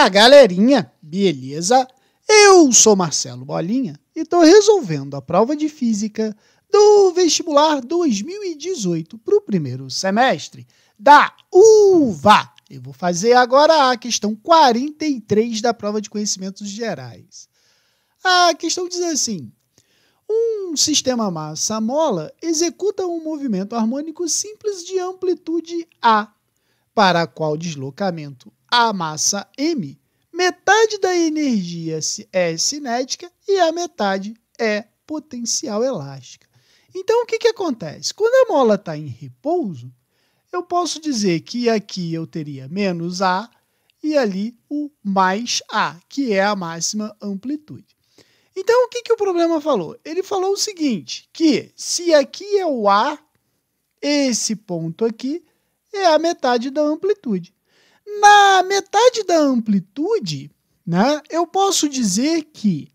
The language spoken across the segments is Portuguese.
Olá, galerinha! Beleza? Eu sou Marcelo Bolinha e estou resolvendo a prova de física do vestibular 2018 para o primeiro semestre da UVA. Eu vou fazer agora a questão 43 da prova de conhecimentos gerais. A questão diz assim: um sistema massa-mola executa um movimento harmônico simples de amplitude A para qual deslocamento a massa m, metade da energia é cinética e a metade é potencial elástica. Então, o que, que acontece? Quando a mola está em repouso, eu posso dizer que aqui eu teria menos A e ali o mais A, que é a máxima amplitude. Então, o que, que o problema falou? Ele falou o seguinte, que se aqui é o A, esse ponto aqui é a metade da amplitude. Na metade da amplitude, né, eu posso dizer que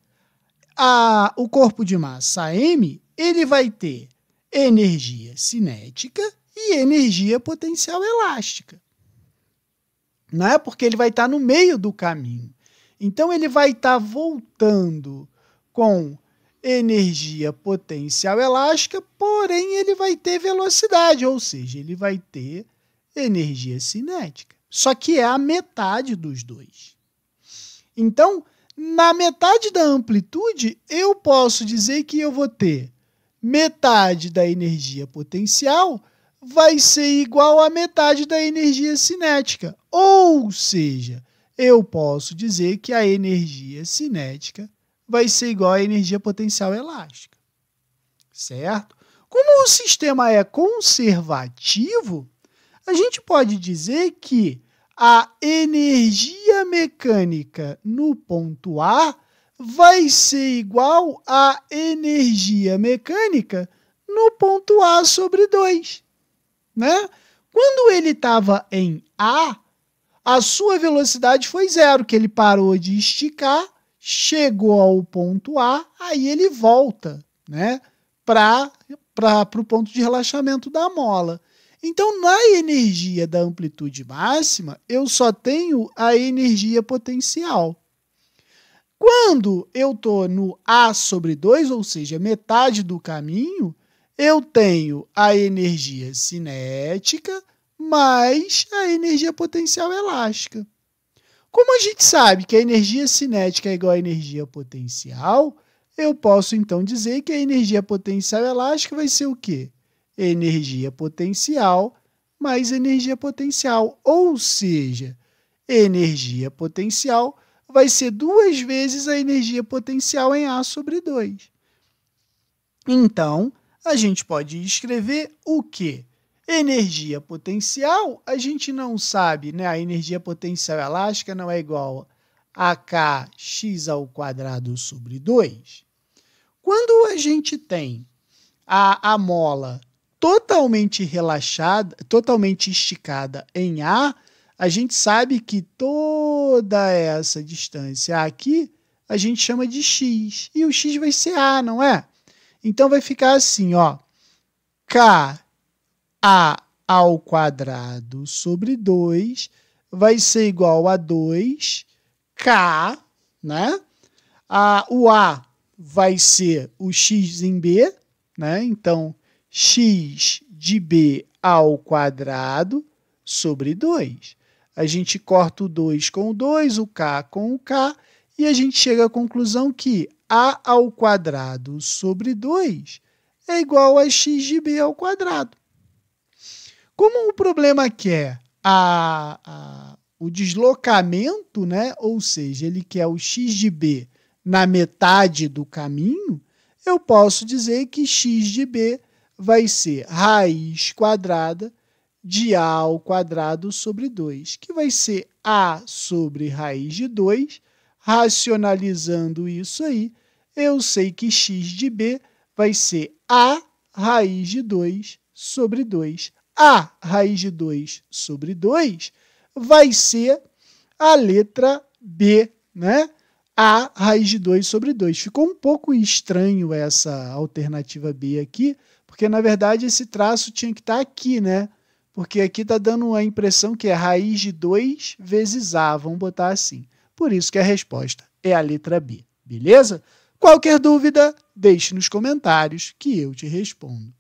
a, o corpo de massa m ele vai ter energia cinética e energia potencial elástica. Né? Porque ele vai estar tá no meio do caminho. Então ele vai estar tá voltando com energia potencial elástica, porém ele vai ter velocidade, ou seja, ele vai ter energia cinética. Só que é a metade dos dois. Então, na metade da amplitude, eu posso dizer que eu vou ter metade da energia potencial vai ser igual a metade da energia cinética. Ou seja, eu posso dizer que a energia cinética vai ser igual à energia potencial elástica. Certo? Como o sistema é conservativo, a gente pode dizer que a energia mecânica no ponto A vai ser igual à energia mecânica no ponto A sobre 2. Né? Quando ele estava em A, a sua velocidade foi zero, que ele parou de esticar, chegou ao ponto A, aí ele volta né, para o ponto de relaxamento da mola. Então, na energia da amplitude máxima, eu só tenho a energia potencial. Quando eu estou no A sobre 2, ou seja, metade do caminho, eu tenho a energia cinética mais a energia potencial elástica. Como a gente sabe que a energia cinética é igual à energia potencial, eu posso então dizer que a energia potencial elástica vai ser o quê? energia potencial mais energia potencial. Ou seja, energia potencial vai ser duas vezes a energia potencial em A sobre 2. Então, a gente pode escrever o quê? Energia potencial, a gente não sabe, né? A energia potencial elástica não é igual a kx ao quadrado sobre 2. Quando a gente tem a, a mola totalmente relaxada, totalmente esticada em A, a gente sabe que toda essa distância aqui a gente chama de x. E o x vai ser A, não é? Então vai ficar assim, ó. K A ao quadrado sobre 2 vai ser igual a 2 K, né? A, o A vai ser o x em B, né? Então x de b ao quadrado sobre 2. A gente corta o 2 com o 2, o k com o k, e a gente chega à conclusão que a ao quadrado sobre 2 é igual a x de b ao quadrado. Como o problema quer é a, a, o deslocamento, né? ou seja, ele quer o x de b na metade do caminho, eu posso dizer que x de b vai ser raiz quadrada de a ao quadrado sobre 2, que vai ser a sobre raiz de 2. Racionalizando isso aí, eu sei que x de b vai ser a raiz de 2 sobre 2. A raiz de 2 sobre 2 vai ser a letra B, né? A raiz de 2 sobre 2. Ficou um pouco estranho essa alternativa B aqui, porque na verdade esse traço tinha que estar tá aqui, né? Porque aqui está dando a impressão que é raiz de 2 vezes A. Vamos botar assim. Por isso que a resposta é a letra B. Beleza? Qualquer dúvida, deixe nos comentários que eu te respondo.